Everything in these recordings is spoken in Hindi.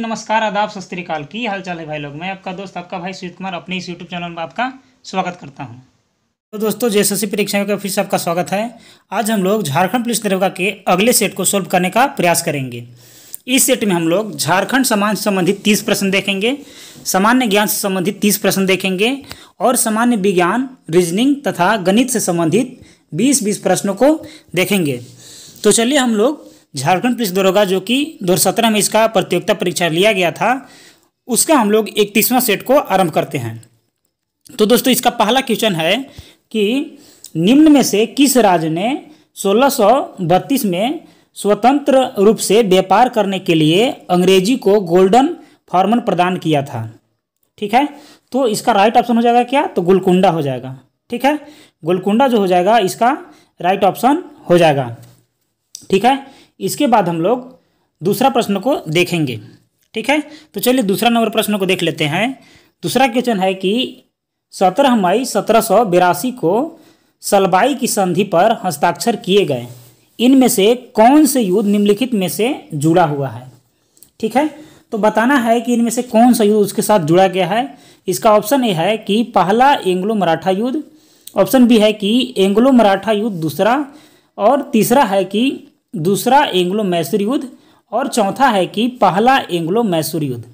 मॉर्निंग नमस्कार आदाब सत की हाल चाल है भाई लोग मैं आपका दोस्त आपका भाई सुजीत कुमार अपने इस यूट्यूब चैनल में आपका स्वागत करता हूँ तो दोस्तों सी परीक्षा का फिर से आपका स्वागत है आज हम लोग झारखंड पुलिस दरोगा के अगले सेट को सोल्व करने का प्रयास करेंगे इस सेट में हम लोग झारखंड समाज से संबंधित तीस प्रश्न देखेंगे सामान्य ज्ञान से संबंधित तीस प्रश्न देखेंगे और सामान्य विज्ञान रीजनिंग तथा गणित से संबंधित बीस बीस प्रश्नों को देखेंगे तो चलिए हम लोग झारखंड पुलिस दरोगा जो कि दो में इसका प्रतियोगिता परीक्षा लिया गया था उसका हम लोग इकतीसवां सेट को आरंभ करते हैं तो दोस्तों इसका पहला क्वेश्चन है कि निम्न में से किस राज्य ने सोलह में स्वतंत्र रूप से व्यापार करने के लिए अंग्रेजी को गोल्डन फॉर्मन प्रदान किया था ठीक है तो इसका राइट ऑप्शन हो जाएगा क्या तो गोलकुंडा हो जाएगा ठीक है गोलकुंडा जो हो जाएगा इसका राइट ऑप्शन हो जाएगा ठीक है इसके बाद हम लोग दूसरा प्रश्न को देखेंगे ठीक है तो चलिए दूसरा नंबर प्रश्न को देख लेते हैं दूसरा क्वेश्चन है कि सत्रह मई सत्रह सौ बिरासी को सलबाई की संधि पर हस्ताक्षर किए गए इनमें से कौन से युद्ध निम्नलिखित में से जुड़ा हुआ है ठीक है तो बताना है कि इनमें से कौन सा युद्ध उसके साथ जुड़ा गया है इसका ऑप्शन ए है कि पहला एंग्लो मराठा युद्ध ऑप्शन बी है कि एंग्लो मराठा युद्ध दूसरा और तीसरा है कि दूसरा एंग्लो मैसूर युद्ध और चौथा है कि पहला एंग्लो मैसूर युद्ध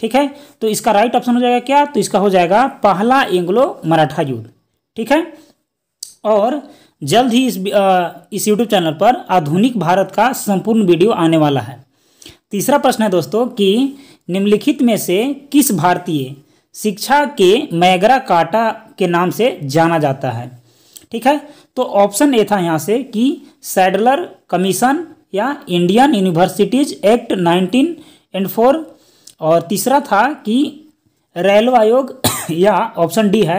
ठीक है तो इसका राइट ऑप्शन हो जाएगा क्या तो इसका हो जाएगा पहला एंग्लो मराठा युद्ध ठीक है और जल्द ही इस आ, इस यूट्यूब चैनल पर आधुनिक भारत का संपूर्ण वीडियो आने वाला है तीसरा प्रश्न है दोस्तों कि निम्नलिखित में से किस भारतीय शिक्षा के मैगरा काटा के नाम से जाना जाता है ठीक है तो ऑप्शन ए था यहाँ से कि सैडलर कमीशन या Indian universities act nineteen and four और तीसरा था कि रेलवे आयोग या ऑप्शन डी है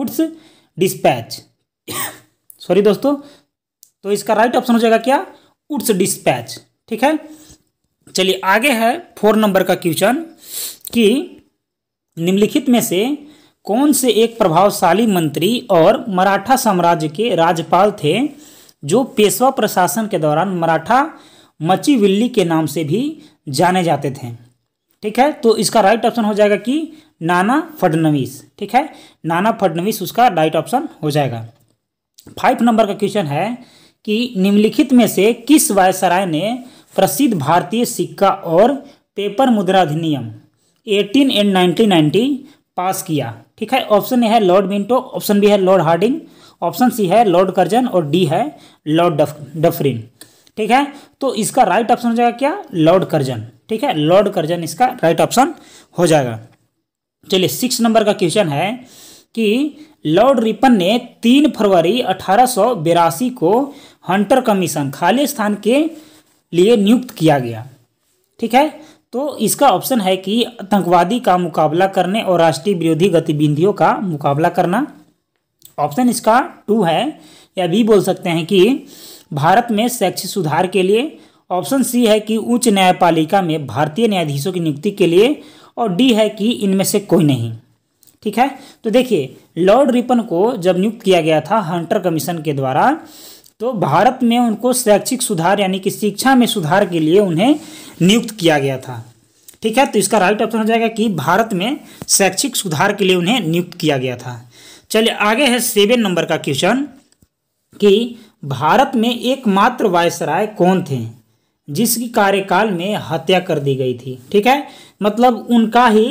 उड्स डिस्पैच सॉरी दोस्तों तो इसका राइट ऑप्शन हो जाएगा क्या उड्स डिस्पैच ठीक है चलिए आगे है फोर नंबर का क्वेश्चन कि निम्नलिखित में से कौन से एक प्रभावशाली मंत्री और मराठा साम्राज्य के राज्यपाल थे जो पेशवा प्रशासन के दौरान मराठा मचीविल्ली के नाम से भी जाने जाते थे ठीक है तो इसका राइट ऑप्शन हो जाएगा कि नाना फडनवीस ठीक है नाना फडनवीस उसका राइट ऑप्शन हो जाएगा फाइव नंबर का क्वेश्चन है कि निम्नलिखित में से किस वायसराय ने प्रसिद्ध भारतीय सिक्का और पेपर मुद्रा अधिनियम 18 एंड 1990 पास किया ठीक है ऑप्शन ए है लॉर्ड मिंटो ऑप्शन बी है लॉर्ड हार्डिंग ऑप्शन सी है लॉर्ड कर्जन और डी है लॉर्ड डफरिन ठीक है तो इसका राइट ऑप्शन हो जाएगा क्या लॉर्ड कर्जन ठीक है लॉर्ड कर्जन इसका राइट ऑप्शन हो जाएगा चलिए सिक्स नंबर का क्वेश्चन है कि लॉर्ड रिपन ने तीन फरवरी अठारह को हंटर कमीशन खाली स्थान के लिए नियुक्त किया गया ठीक है तो इसका ऑप्शन है कि आतंकवादी का मुकाबला करने और राष्ट्रीय विरोधी गतिविधियों का मुकाबला करना ऑप्शन इसका टू है या भी बोल सकते हैं कि भारत में शैक्षिक सुधार के लिए ऑप्शन सी है कि उच्च न्यायपालिका में भारतीय न्यायाधीशों की नियुक्ति के लिए और डी है कि इनमें से कोई नहीं ठीक है तो देखिए लॉर्ड रिपन को जब नियुक्त किया गया था हंटर कमीशन के द्वारा तो भारत में उनको शैक्षिक सुधार यानी कि शिक्षा में सुधार के लिए उन्हें नियुक्त किया गया था ठीक है तो इसका राइट ऑप्शन हो जाएगा कि भारत में शैक्षिक सुधार के लिए उन्हें नियुक्त किया गया था चलिए आगे है सेवन नंबर का क्वेश्चन कि भारत में एकमात्र वायसराय कौन थे जिसकी कार्यकाल में हत्या कर दी गई थी ठीक है मतलब उनका ही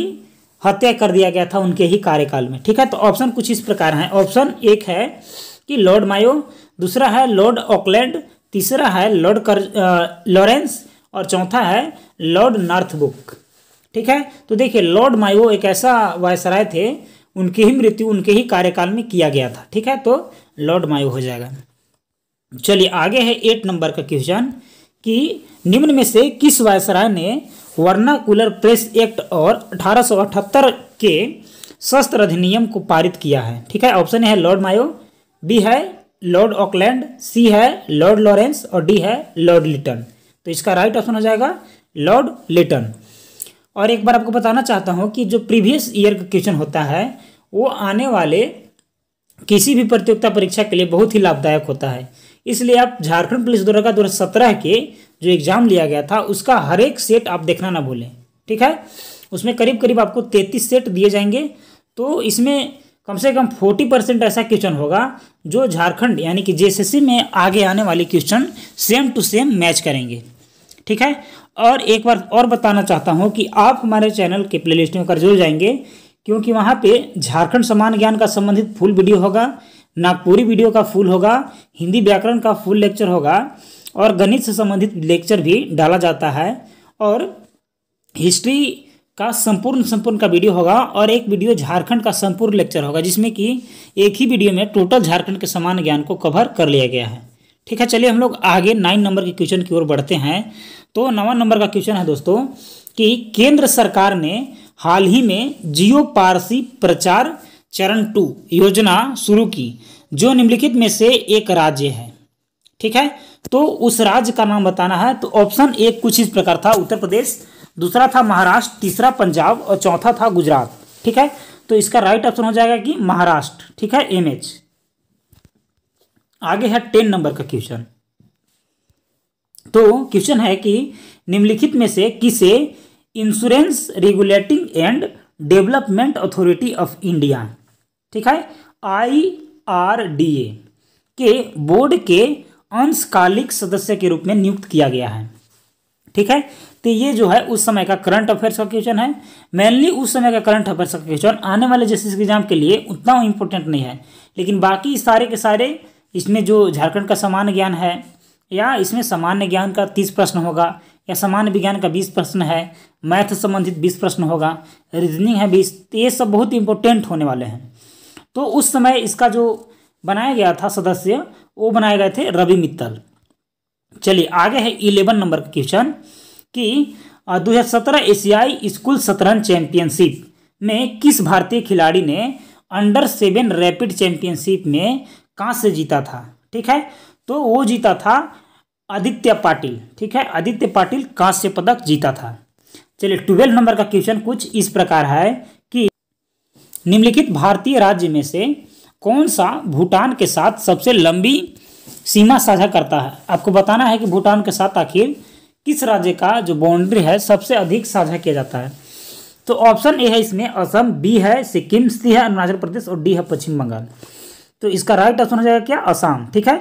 हत्या कर दिया गया था उनके ही कार्यकाल में ठीक है तो ऑप्शन कुछ इस प्रकार है ऑप्शन एक है कि लॉर्ड मायो दूसरा है लॉर्ड ऑकलैंड तीसरा है लॉर्ड कर लॉरेंस और चौथा है लॉर्ड नॉर्थबुक ठीक है तो देखिए लॉर्ड माइवो एक ऐसा वायसराय थे उनकी ही मृत्यु उनके ही कार्यकाल में किया गया था ठीक है तो लॉर्ड माइवो हो जाएगा चलिए आगे है एट नंबर का क्वेश्चन कि निम्न में से किस वायसराय ने वर्ना कूलर प्रेस एक्ट और 1878 के शस्त्र अधिनियम को पारित किया है ठीक है ऑप्शन है लॉर्ड मायो बी है लॉर्ड ऑकलैंड सी है लॉर्ड लॉरेंस और डी है लॉर्ड लिटन तो इसका राइट ऑप्शन हो जाएगा लॉर्ड लिटन और एक बार आपको बताना चाहता हूँ कि जो प्रीवियस ईयर का क्वेश्चन होता है वो आने वाले किसी भी प्रतियोगिता परीक्षा के लिए बहुत ही लाभदायक होता है इसलिए आप झारखंड पुलिस द्वारा का दो सत्रह के जो एग्ज़ाम लिया गया था उसका हर एक सेट आप देखना ना भूलें ठीक है उसमें करीब करीब आपको तैतीस सेट दिए जाएंगे तो इसमें कम से कम फोर्टी परसेंट ऐसा क्वेश्चन होगा जो झारखंड यानी कि जेएसएससी में आगे आने वाले question same to same match करेंगे ठीक है और एक बार और बताना चाहता हूँ कि आप हमारे चैनल के प्ले लिस्ट में कर जरूर जाएंगे क्योंकि वहाँ पे झारखंड समान ज्ञान का संबंधित फुल वीडियो होगा नागपुरी वीडियो का फुल होगा हिंदी व्याकरण का फुल लेक्चर होगा और गणित से संबंधित लेक्चर भी डाला जाता है और हिस्ट्री का संपूर्ण संपूर्ण का वीडियो होगा और एक वीडियो झारखंड का संपूर्ण लेक्चर होगा जिसमें कि एक ही वीडियो में टोटल झारखंड के समान ज्ञान को कवर कर लिया गया है ठीक है चलिए हम लोग आगे नाइन नंबर के क्वेश्चन की ओर बढ़ते हैं तो नवा नंबर का क्वेश्चन है दोस्तों कि केंद्र सरकार ने हाल ही में जियो पारसी प्रचार चरण टू योजना शुरू की जो निम्नलिखित में से एक राज्य है ठीक है तो उस राज्य का नाम बताना है तो ऑप्शन एक कुछ इस प्रकार था उत्तर प्रदेश दूसरा था महाराष्ट्र तीसरा पंजाब और चौथा था गुजरात ठीक है तो इसका राइट ऑप्शन हो जाएगा कि महाराष्ट्र ठीक है एम एच आगे है टेन नंबर का क्वेश्चन तो क्वेश्चन है कि निम्नलिखित में से किसे insurance regulating and development authority of India ठीक है आई आर डी ए के बोर्ड के अंशकालिक सदस्य के रूप में नियुक्त किया गया है ठीक है तो ये जो है उस समय का करंट अफेयर्स का क्वेश्चन है मेनली उस समय का करंट अफेयर्स का क्वेश्चन आने वाले जैसे एग्जाम के लिए उतना इंपॉर्टेंट नहीं है लेकिन बाकी सारे के सारे इसमें जो झारखंड का सामान्य ज्ञान है या इसमें सामान्य ज्ञान का तीस प्रश्न होगा या सामान्य विज्ञान का बीस प्रश्न है मैथ संबंधित बीस प्रश्न होगा रीजनिंग है बीस तो ये सब बहुत इंपॉर्टेंट होने वाले हैं तो उस समय इसका जो बनाया गया था सदस्य वो बनाए गए थे रवि मित्तल चलिए आगे है इलेवन नंबर का क्वेश्चन की 2017 एशियाई स्कूल शतरंज चैंपियनशिप में किस भारतीय खिलाड़ी ने अंडर सेवन रैपिड चैंपियनशिप में कहाँ से जीता था ठीक है तो वो जीता था आदित्य पाटिल ठीक है आदित्य पाटिल कांस्य पदक जीता था चलिए ट्वेल्व नंबर का क्वेश्चन कुछ इस प्रकार है कि निम्नलिखित भारतीय राज्य में से कौन सा भूटान के साथ सबसे लंबी सीमा साझा करता है आपको बताना है कि भूटान के साथ आखिर किस राज्य का जो बाउंड्री है सबसे अधिक साझा किया जाता है तो ऑप्शन ए है इसमें असम बी है सिक्किम सी है अरुणाचल प्रदेश और डी है पश्चिम बंगाल तो इसका राइट ऑप्शन हो जाएगा क्या असम ठीक है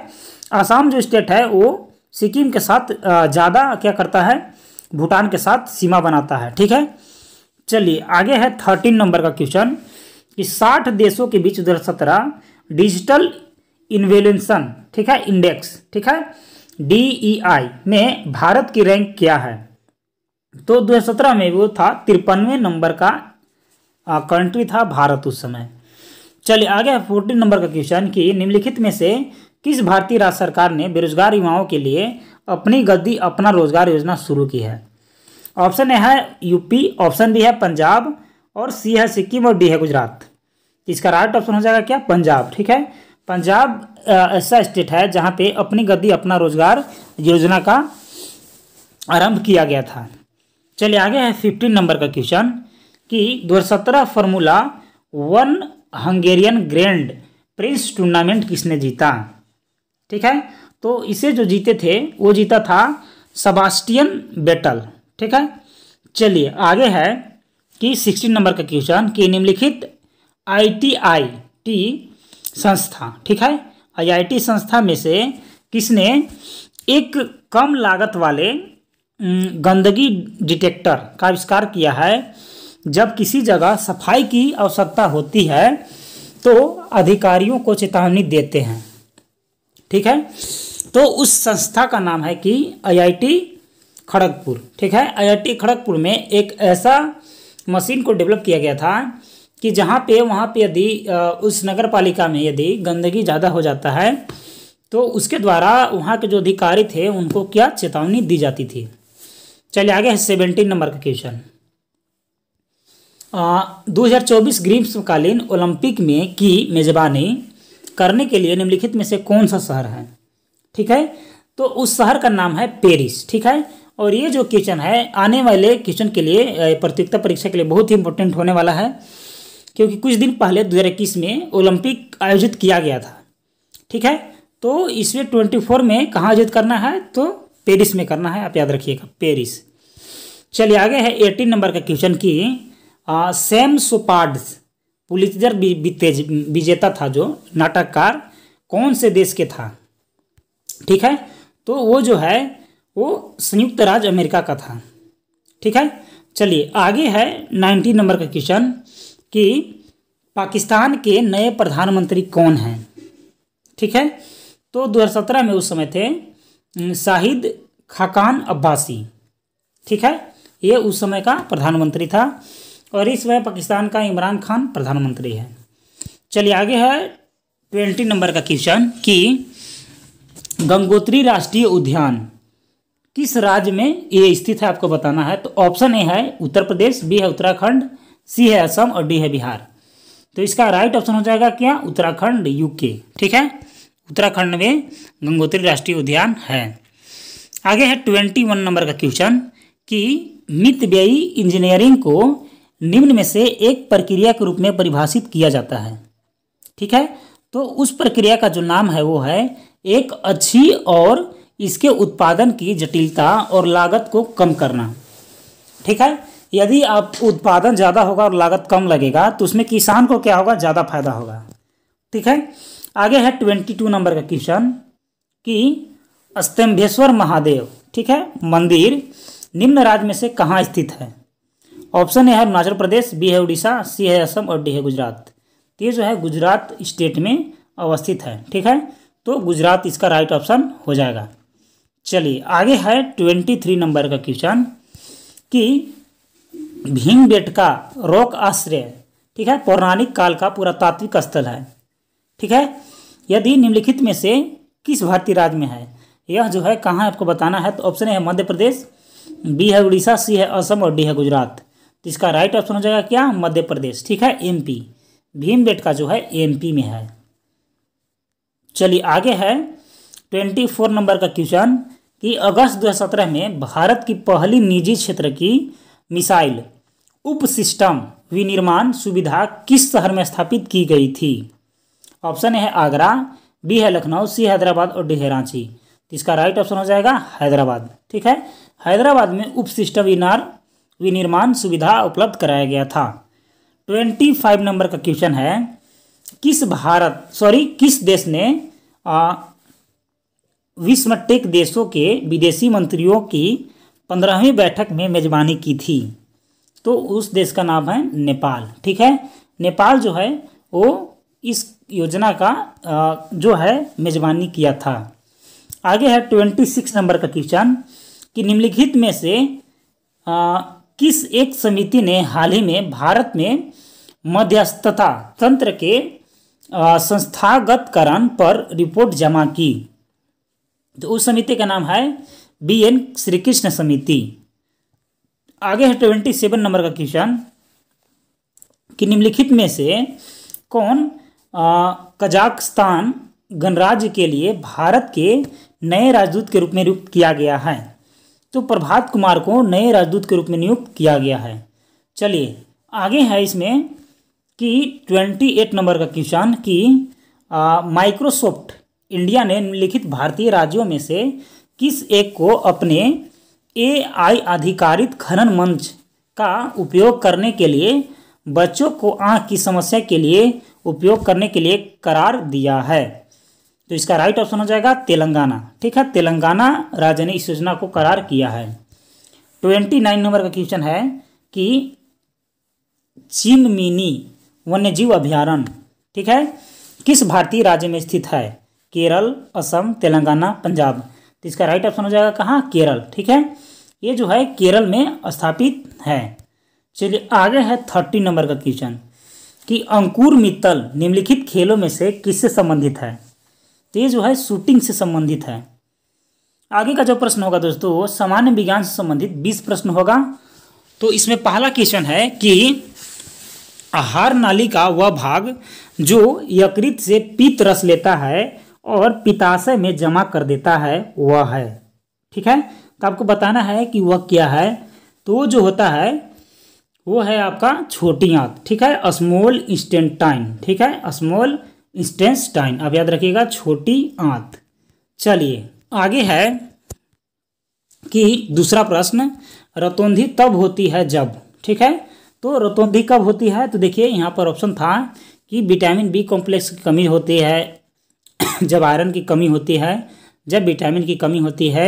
असम जो स्टेट है वो सिक्किम के साथ ज़्यादा क्या करता है भूटान के साथ सीमा बनाता है ठीक है चलिए आगे है थर्टीन नंबर का क्वेश्चन कि साठ देशों के बीच दो डिजिटल इन्वेलेंसन ठीक है इंडेक्स ठीक है आई e में भारत की रैंक क्या है तो 2017 में वो था तिरपनवे नंबर का कंट्री था भारत उस समय चलिए आगे फोर्टीन नंबर का क्वेश्चन कि निम्नलिखित में से किस भारतीय राज्य सरकार ने बेरोजगार युवाओं के लिए अपनी गद्दी अपना रोजगार योजना शुरू की है ऑप्शन ए है यूपी ऑप्शन बी है पंजाब और सी है सिक्किम और डी है गुजरात इसका राइट ऑप्शन हो जाएगा क्या पंजाब ठीक है पंजाब ऐसा स्टेट है जहाँ पे अपनी गद्दी अपना रोजगार योजना का आरंभ किया गया था चलिए आगे है फिफ्टीन नंबर का क्वेश्चन कि दो सत्रह Formula One Hungarian Grand Prix tournament किसने जीता ठीक है तो इसे जो जीते थे वो जीता था सबास्टियन बेटल ठीक है चलिए आगे है कि सिक्सटीन नंबर का क्वेश्चन कि निम्नलिखित आई टी आई टी संस्था ठीक है आईआईटी संस्था में से किसने एक कम लागत वाले गंदगी डिटेक्टर का आविष्कार किया है जब किसी जगह सफाई की आवश्यकता होती है तो अधिकारियों को चेतावनी देते हैं ठीक है तो उस संस्था का नाम है कि आईआईटी खड़गपुर ठीक है आईआईटी खड़गपुर में एक ऐसा मशीन को डेवलप किया गया था कि जहाँ पे वहाँ पे यदि उस नगर पालिका में यदि गंदगी ज़्यादा हो जाता है तो उसके द्वारा वहाँ के जो अधिकारी थे उनको क्या चेतावनी दी जाती थी चलिए आगे है सेवेंटीन नंबर का क्वेश्चन दो हज़ार चौबीस ग्रीष्मकालीन ओलंपिक में की मेजबानी करने के लिए निम्नलिखित में से कौन सा शहर है ठीक है तो उस शहर का नाम है पेरिस ठीक है और ये जो क्वेश्चन है आने वाले क्वेश्चन के लिए प्रतियोगिता परीक्षा के लिए बहुत ही इंपॉर्टेंट होने वाला है क्योंकि कुछ दिन पहले दो में ओलंपिक आयोजित किया गया था ठीक है तो इसमें ट्वेंटी फोर में कहाँ आयोजित करना है तो पेरिस में करना है आप याद रखिएगा पेरिस चलिए आगे है एटीन नंबर का क्वेश्चन की सेम सुपार्ड पुलिसजर विजेता था जो नाटककार कौन से देश के था ठीक है तो वो जो है वो संयुक्त राज्य अमेरिका का था ठीक है चलिए आगे है नाइनटीन नंबर का क्वेश्चन कि पाकिस्तान के नए प्रधानमंत्री कौन हैं ठीक है तो 2017 में उस समय थे शाहिद खाकान अब्बासी ठीक है ये उस समय का प्रधानमंत्री था और इस समय पाकिस्तान का इमरान खान प्रधानमंत्री है चलिए आगे है ट्वेंटी नंबर का क्वेश्चन कि गंगोत्री राष्ट्रीय उद्यान किस राज्य में ये स्थित है आपको बताना है तो ऑप्शन ए है उत्तर प्रदेश बी है उत्तराखंड सी है असम और डी है बिहार तो इसका राइट ऑप्शन हो जाएगा क्या उत्तराखंड यूके ठीक है उत्तराखंड में गंगोत्री राष्ट्रीय उद्यान है आगे है ट्वेंटी वन नंबर का क्वेश्चन कि मित व्ययी इंजीनियरिंग को निम्न में से एक प्रक्रिया के रूप में परिभाषित किया जाता है ठीक है तो उस प्रक्रिया का जो नाम है वो है एक अच्छी और इसके उत्पादन की जटिलता और लागत को कम करना ठीक है यदि आप उत्पादन ज़्यादा होगा और लागत कम लगेगा तो उसमें किसान को क्या होगा ज़्यादा फायदा होगा ठीक है आगे है ट्वेंटी टू नंबर का क्वेश्चन कि अस्तम्भेश्वर महादेव ठीक है मंदिर निम्न राज्य में से कहाँ स्थित है ऑप्शन ए है अरुणाचल प्रदेश बी है उड़ीसा सी है असम और डी है गुजरात तो ये जो है गुजरात स्टेट में अवस्थित है ठीक है तो गुजरात इसका राइट ऑप्शन हो जाएगा चलिए आगे है ट्वेंटी थ्री नंबर का क्वेश्चन कि भीम का रोक आश्रय ठीक है पौराणिक काल का पुरातात्विक स्थल है ठीक है यदि निम्नलिखित में से किस भारतीय राज्य में है यह जो है कहाँ आपको बताना है तो ऑप्शन है मध्य प्रदेश बी है उड़ीसा सी है असम और डी है गुजरात तो इसका राइट ऑप्शन हो जाएगा क्या मध्य प्रदेश ठीक है एमपी भीम बेटका जो है एमपी में है चलिए आगे है ट्वेंटी फोर नंबर का क्वेश्चन कि अगस्त सत्रह में भारत की पहली निजी क्षेत्र की मिसाइल उपसिस्टम विनिर्माण सुविधा किस शहर में स्थापित की गई थी ऑप्शन है आगरा बी है लखनऊ सी हैदराबाद और डी है रांची तो इसका राइट ऑप्शन हो जाएगा हैदराबाद ठीक है हैदराबाद में उपसिस्टम विनार विनिर्माण सुविधा उपलब्ध कराया गया था ट्वेंटी फाइव नंबर का क्वेश्चन है किस भारत सॉरी किस देश ने विश्व टेक देशों के विदेशी मंत्रियों की पंद्रहवीं बैठक में मेजबानी की थी तो उस देश का नाम है नेपाल ठीक है नेपाल जो है वो इस योजना का जो है मेजबानी किया था आगे है ट्वेंटी सिक्स नंबर का क्वेश्चन कि निम्नलिखित में से आ, किस एक समिति ने हाल ही में भारत में मध्यस्थता तंत्र के संस्थागतकरण पर रिपोर्ट जमा की तो उस समिति का नाम है बी एन श्री कृष्ण समिति आगे है ट्वेंटी सेवन नंबर का क्वेश्चन कि निम्नलिखित में से कौन कजाकिस्तान गणराज्य के लिए भारत के नए राजदूत के रूप में नियुक्त किया गया है तो प्रभात कुमार को नए राजदूत के रूप में नियुक्त किया गया है चलिए आगे है इसमें कि ट्वेंटी एट नंबर का क्वेश्चन कि माइक्रोसॉफ्ट इंडिया ने निम्नलिखित भारतीय राज्यों में से किस एक को अपने एआई आधिकारित खनन मंच का उपयोग करने के लिए बच्चों को आँख की समस्या के लिए उपयोग करने के लिए करार दिया है तो इसका राइट ऑप्शन हो जाएगा तेलंगाना ठीक है तेलंगाना राज्य ने इस योजना को करार किया है ट्वेंटी नाइन नंबर का क्वेश्चन है कि वन्य वन्यजीव अभ्यारण ठीक है किस भारतीय राज्य में स्थित है केरल असम तेलंगाना पंजाब तो इसका राइट ऑप्शन हो जाएगा कहाँ केरल ठीक है ये जो है केरल में स्थापित है चलिए आगे है थर्टी नंबर का क्वेश्चन कि अंकुर मित्तल निम्नलिखित खेलों में से किससे संबंधित है तो ये जो है शूटिंग से संबंधित है आगे का जो प्रश्न होगा दोस्तों सामान्य विज्ञान से संबंधित बीस प्रश्न होगा तो इसमें पहला क्वेश्चन है कि आहार नाली का वह भाग जो यकृत से पीत रस लेता है और पिताशय में जमा कर देता है वह है ठीक है तो आपको बताना है कि वह क्या है तो जो होता है वो है आपका छोटी आंत ठीक है स्मॉल इंस्टेंट टाइम ठीक है स्मॉल इंस्टेंस टाइम अब याद रखिएगा छोटी आंत चलिए आगे है कि दूसरा प्रश्न रतौंधी तब होती है जब ठीक है तो रतौंधी कब होती है तो देखिए यहाँ पर ऑप्शन था कि विटामिन बी कॉम्प्लेक्स की कमी होती है जब आयरन की कमी होती है जब विटामिन की कमी होती है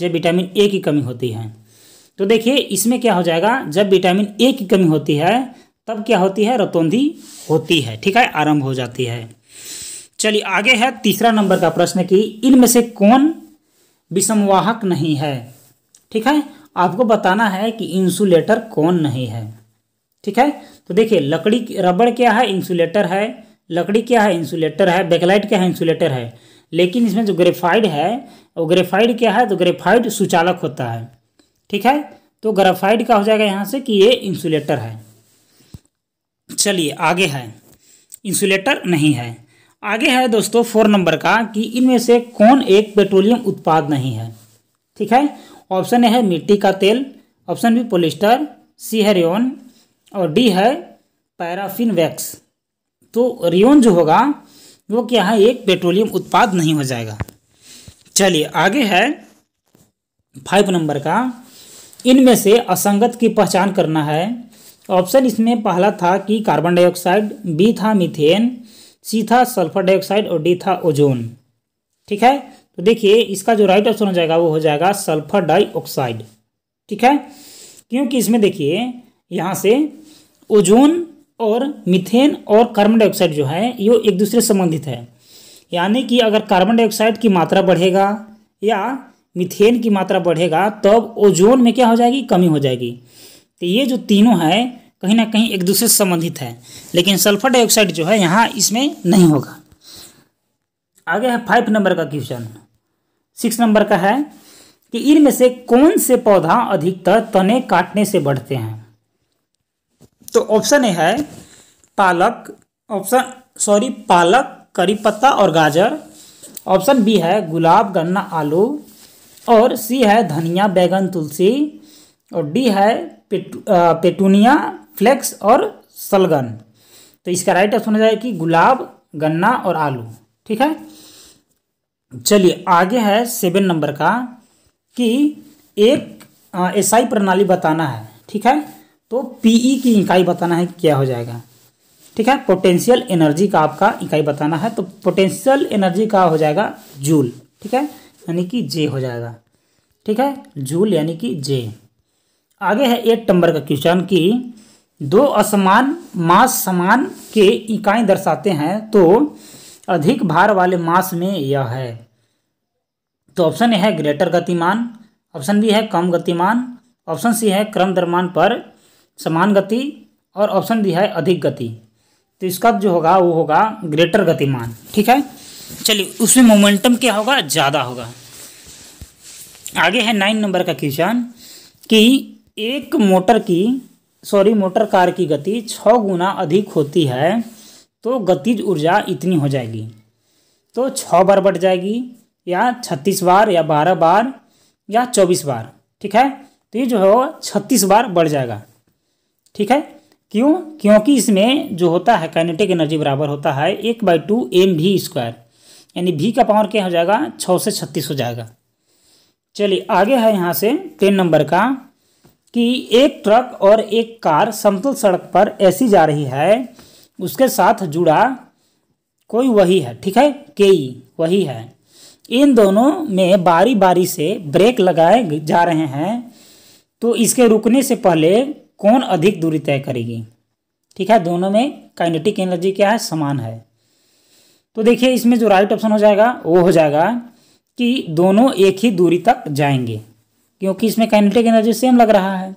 जब विटामिन ए की कमी होती है तो देखिए इसमें क्या हो जाएगा जब विटामिन ए की कमी होती है तब क्या होती है रतौंधी होती है ठीक है आरंभ हो जाती है चलिए आगे है तीसरा नंबर का प्रश्न कि इनमें से कौन विषमवाहक नहीं है ठीक है आपको बताना है कि इंसुलेटर कौन नहीं है ठीक है तो देखिए लकड़ी रबड़ क्या है इंसुलेटर है लकड़ी क्या है इंसुलेटर है बेकलाइट क्या है इंसुलेटर है लेकिन इसमें जो ग्रेफाइड है और ग्रेफाइड क्या है तो ग्रेफाइड सुचालक होता है ठीक है तो ग्राफाइड का हो जाएगा यहाँ से कि ये इंसुलेटर है चलिए आगे है इंसुलेटर नहीं है आगे है दोस्तों फोर नंबर का कि इनमें से कौन एक पेट्रोलियम उत्पाद नहीं है ठीक है ऑप्शन ए है मिट्टी का तेल ऑप्शन बी पोलिस्टर सी है रियोन और डी है पैराफिन वैक्स तो रियोन जो होगा वो क्या है एक पेट्रोलियम उत्पाद नहीं हो जाएगा चलिए आगे है फाइव नंबर का इनमें से असंगत की पहचान करना है ऑप्शन इसमें पहला था कि कार्बन डाइऑक्साइड बी था मीथेन सी था सल्फर डाइऑक्साइड और डी था ओजोन ठीक है तो देखिए इसका जो राइट ऑप्शन हो जाएगा वो हो जाएगा सल्फर डाइऑक्साइड ठीक है क्योंकि इसमें देखिए यहाँ से ओजोन और मिथेन और कार्बन डाइऑक्साइड जो है ये एक दूसरे संबंधित है यानी कि अगर कार्बन डाइऑक्साइड की मात्रा बढ़ेगा या मिथेन की मात्रा बढ़ेगा तब तो ओजोन में क्या हो जाएगी कमी हो जाएगी तो ये जो तीनों है कहीं ना कहीं एक दूसरे से संबंधित है लेकिन सल्फर डाइऑक्साइड जो है यहाँ इसमें नहीं होगा आगे है फाइव नंबर का क्वेश्चन सिक्स नंबर का है कि इनमें से कौन से पौधा अधिकतर तने काटने से बढ़ते हैं तो ऑप्शन ए है पालक ऑप्शन सॉरी पालक करी पत्ता और गाजर ऑप्शन बी है गुलाब गन्ना आलू और सी है धनिया बैगन तुलसी और डी है पेटू, पेटूनिया फ्लेक्स और सलगन तो इसका राइट ऑप्शन हो जाएगा कि गुलाब गन्ना और आलू ठीक है चलिए आगे है सेवन नंबर का कि एक एसआई प्रणाली बताना है ठीक है तो पीई e की इकाई बताना है क्या हो जाएगा ठीक है पोटेंशियल एनर्जी का आपका इकाई बताना है तो पोटेंशियल एनर्जी का हो जाएगा जूल ठीक है यानी कि जे हो जाएगा ठीक है जूल यानी कि जे आगे है एट नंबर का क्वेश्चन कि दो असमान मास समान के इकाई दर्शाते हैं तो अधिक भार वाले मास में यह है तो ऑप्शन ए है ग्रेटर गतिमान ऑप्शन बी है कम गतिमान ऑप्शन सी है क्रम दरमान पर समान गति और ऑप्शन डी है अधिक गति तो इसका जो होगा वो होगा ग्रेटर गतिमान ठीक है चलिए उसमें मोमेंटम क्या होगा ज़्यादा होगा आगे है नाइन नंबर का क्वेश्चन कि एक मोटर की सॉरी मोटर कार की गति छः गुना अधिक होती है तो गतिज ऊर्जा इतनी हो जाएगी तो छः बार बढ़ जाएगी या छत्तीस बार या बारह बार या चौबीस बार ठीक है तो ये जो है वो छत्तीस बार बढ़ जाएगा ठीक है क्यों क्योंकि इसमें जो होता है काइनेटिक एनर्जी बराबर होता है एक by two M V square यानी भी का पावर क्या हो जाएगा छः से छत्तीस हो जाएगा चलिए आगे है यहाँ से टेन नंबर का कि एक ट्रक और एक कार समतल सड़क पर ऐसी जा रही है उसके साथ जुड़ा कोई वही है ठीक है के e, वही है इन दोनों में बारी बारी से ब्रेक लगाए जा रहे हैं तो इसके रुकने से पहले कौन अधिक दूरी तय करेगी ठीक है दोनों में काइनेटिक एनर्जी क्या है समान है तो देखिए इसमें जो राइट ऑप्शन हो जाएगा वो हो जाएगा कि दोनों एक ही दूरी तक जाएंगे क्योंकि इसमें काइनेटिक एनर्जी सेम लग रहा है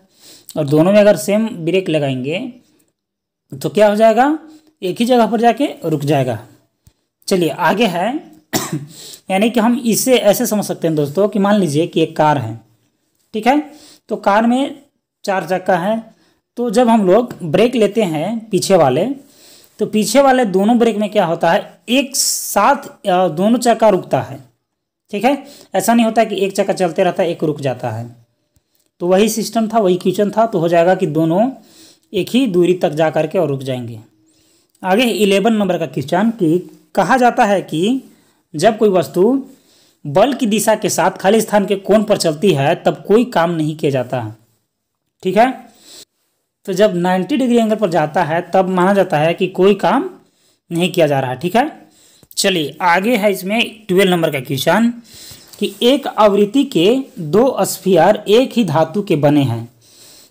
और दोनों में अगर सेम ब्रेक लगाएंगे तो क्या हो जाएगा एक ही जगह पर जाके रुक जाएगा चलिए आगे है यानी कि हम इसे ऐसे समझ सकते हैं दोस्तों कि मान लीजिए कि एक कार है ठीक है तो कार में चार चक्का है तो जब हम लोग ब्रेक लेते हैं पीछे वाले तो पीछे वाले दोनों ब्रेक में क्या होता है एक साथ दोनों चक्का रुकता है ठीक है ऐसा नहीं होता कि एक चक्का चलते रहता है एक रुक जाता है तो वही सिस्टम था वही क्वेश्चन था तो हो जाएगा कि दोनों एक ही दूरी तक जा करके और रुक जाएंगे आगे इलेवन नंबर का क्वेश्चन कि कहा जाता है कि जब कोई वस्तु बल की दिशा के साथ खाली स्थान के कोण पर चलती है तब कोई काम नहीं किया जाता है ठीक है तो जब 90 डिग्री एंगल पर जाता है तब माना जाता है कि कोई काम नहीं किया जा रहा ठीक है चलिए आगे है इसमें ट्वेल्व नंबर का क्वेश्चन कि एक आवृत्ति के दो स्फीयर एक ही धातु के बने हैं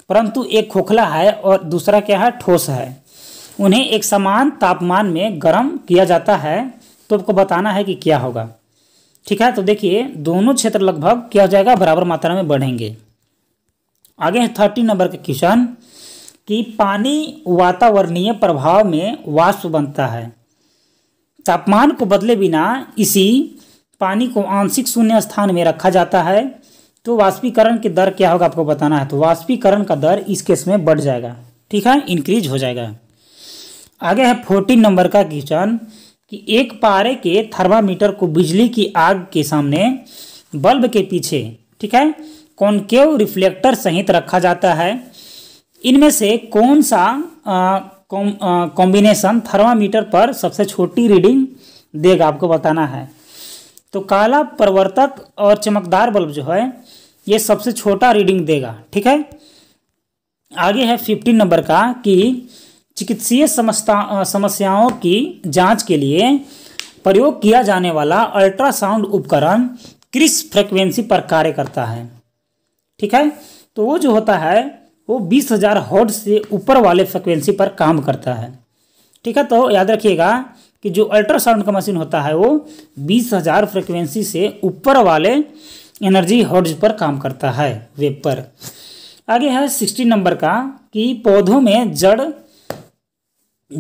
परंतु एक खोखला है और दूसरा क्या है ठोस है उन्हें एक समान तापमान में गर्म किया जाता है तो आपको बताना है कि क्या होगा ठीक है तो देखिए दोनों क्षेत्र लगभग क्या हो जाएगा बराबर मात्रा में बढ़ेंगे आगे है थर्टी नंबर का क्वेश्चन कि पानी वातावरणीय प्रभाव में वाष्प बनता है तापमान को बदले बिना इसी पानी को आंशिक शून्य स्थान में रखा जाता है तो वाष्पीकरण की दर क्या होगा आपको बताना है तो वाष्पीकरण का दर इस केस में बढ़ जाएगा ठीक है इंक्रीज हो जाएगा आगे है फोर्टीन नंबर का क्वेश्चन कि एक पारे के थर्मामीटर को बिजली की आग के सामने बल्ब के पीछे ठीक है कॉनकेव रिफ्लेक्टर सहित रखा जाता है इनमें से कौन सा कॉम्बिनेशन थर्मामीटर पर सबसे छोटी रीडिंग देगा आपको बताना है तो काला प्रवर्तक और चमकदार बल्ब जो है ये सबसे छोटा रीडिंग देगा ठीक है आगे है फिफ्टीन नंबर का कि चिकित्सीय समस्याओं की जांच के लिए प्रयोग किया जाने वाला अल्ट्रासाउंड उपकरण किस फ्रिक्वेंसी पर कार्य करता है ठीक है तो वो जो होता है वो बीस हज़ार हॉट से ऊपर वाले फ्रिक्वेंसी पर काम करता है ठीक है तो याद रखिएगा कि जो अल्ट्रासाउंड का मशीन होता है वो बीस हज़ार फ्रिक्वेंसी से ऊपर वाले एनर्जी हॉर्ड्स पर काम करता है वेब पर आगे है सिक्सटी नंबर का कि पौधों में जड़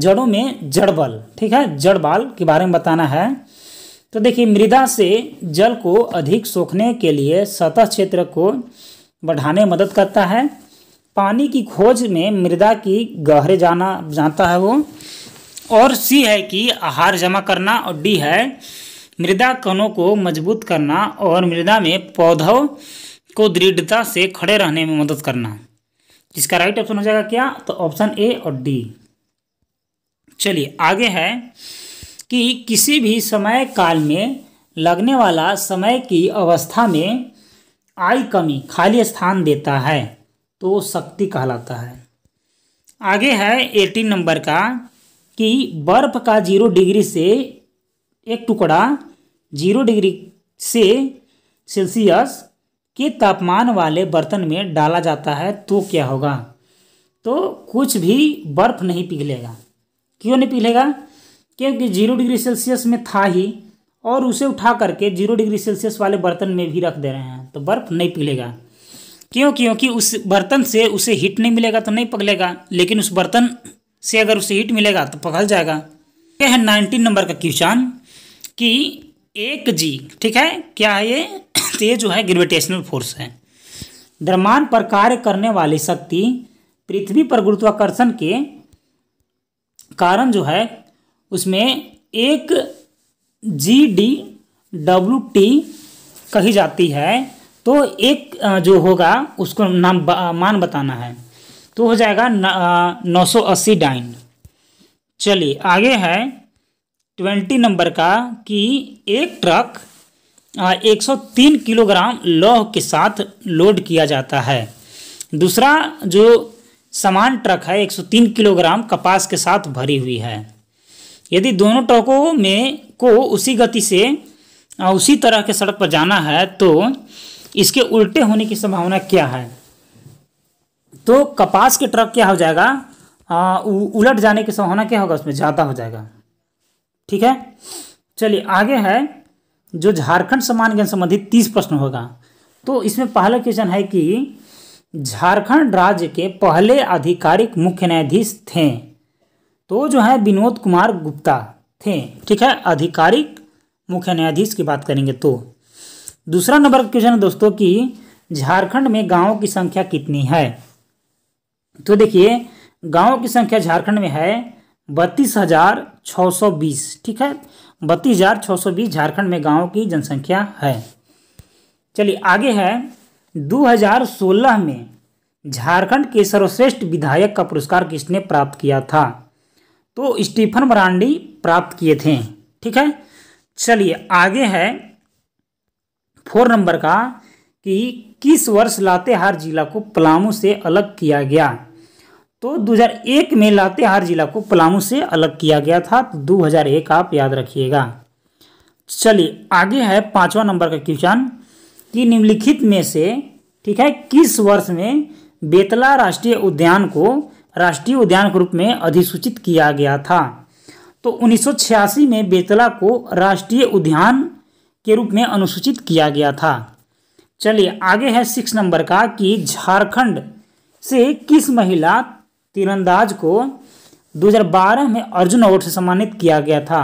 जड़ों में जड़ बल ठीक है जड़ बाल के बारे में बताना है तो देखिए मृदा से जल को अधिक सोखने के लिए सतह क्षेत्र को बढ़ाने में मदद करता है पानी की खोज में मृदा की गहरे जाना जानता है वो और सी है कि आहार जमा करना और डी है मृदा कणों को मजबूत करना और मृदा में पौधों को दृढ़ता से खड़े रहने में मदद करना जिसका राइट ऑप्शन हो जाएगा क्या तो ऑप्शन ए और डी चलिए आगे है कि किसी भी समय काल में लगने वाला समय की अवस्था में आई कमी खाली स्थान देता है तो शक्ति कहलाता है आगे है एटीन नंबर का कि बर्फ का जीरो डिग्री से एक टुकड़ा जीरो डिग्री से सेल्सियस के तापमान वाले बर्तन में डाला जाता है तो क्या होगा तो कुछ भी बर्फ नहीं पिघलेगा क्यों नहीं पिघलेगा क्योंकि जीरो डिग्री सेल्सियस में था ही और उसे उठा करके जीरो डिग्री सेल्सियस वाले बर्तन में भी रख दे रहे हैं तो बर्फ़ नहीं पिघलेगा क्यों क्योंकि उस बर्तन से उसे हीट नहीं मिलेगा तो नहीं पगलेगा लेकिन उस बर्तन से अगर उसे हीट मिलेगा तो पगल जाएगा यह है नाइनटीन नंबर का क्वेश्चन कि एक जी ठीक है क्या है ये तो ये जो है ग्रेविटेशनल फोर्स है द्रमान पर कार्य करने वाली शक्ति पृथ्वी पर गुरुत्वाकर्षण के कारण जो है उसमें एक जी डी डब्ल्यू टी कही जाती है तो एक जो होगा उसको नाम मान बताना है तो हो जाएगा नौ सौ अस्सी डाइन चलिए आगे है ट्वेंटी नंबर का कि एक ट्रक 103 किलोग्राम लौह के साथ लोड किया जाता है दूसरा जो समान ट्रक है 103 किलोग्राम कपास के साथ भरी हुई है यदि दोनों ट्रकों में को उसी गति से उसी तरह के सड़क पर जाना है तो इसके उल्टे होने की संभावना क्या है तो कपास के ट्रक क्या हो जाएगा आ, उ, उलट जाने की संभावना क्या होगा उसमें ज़्यादा हो जाएगा ठीक है चलिए आगे है जो झारखंड समान ज्ञान संबंधित तीस प्रश्न होगा तो इसमें पहला क्वेश्चन है कि झारखंड राज्य के पहले आधिकारिक मुख्य न्यायाधीश थे तो जो है विनोद कुमार गुप्ता थे ठीक है आधिकारिक मुख्य न्यायाधीश की बात करेंगे तो दूसरा नंबर का क्वेश्चन है दोस्तों कि झारखंड में गांवों की संख्या कितनी है तो देखिए गांवों की संख्या झारखंड में है बत्तीस हजार छ सौ बीस ठीक है बत्तीस हजार छः सौ बीस झारखंड में गांवों की जनसंख्या है चलिए आगे है 2016 में झारखंड के सर्वश्रेष्ठ विधायक का पुरस्कार किसने प्राप्त किया था तो स्टीफन ब्रांडी प्राप्त किए थे ठीक है चलिए आगे है फोर नंबर का कि किस वर्ष लातेहार जिला को पलामू से अलग किया गया तो 2001 में लातेहार जिला को पलामू से अलग किया गया था तो 2001 आप याद रखिएगा चलिए आगे है पांचवा नंबर का क्वेश्चन कि निम्नलिखित में से ठीक है किस वर्ष में बेतला राष्ट्रीय उद्यान को राष्ट्रीय उद्यान के रूप में अधिसूचित किया गया था तो 1986 में बेतला को राष्ट्रीय उद्यान के रूप में अनुसूचित किया गया था चलिए आगे है सिक्स नंबर का कि झारखंड से किस महिला तीरंदाज को 2012 में अर्जुन अवार्ड से सम्मानित किया गया था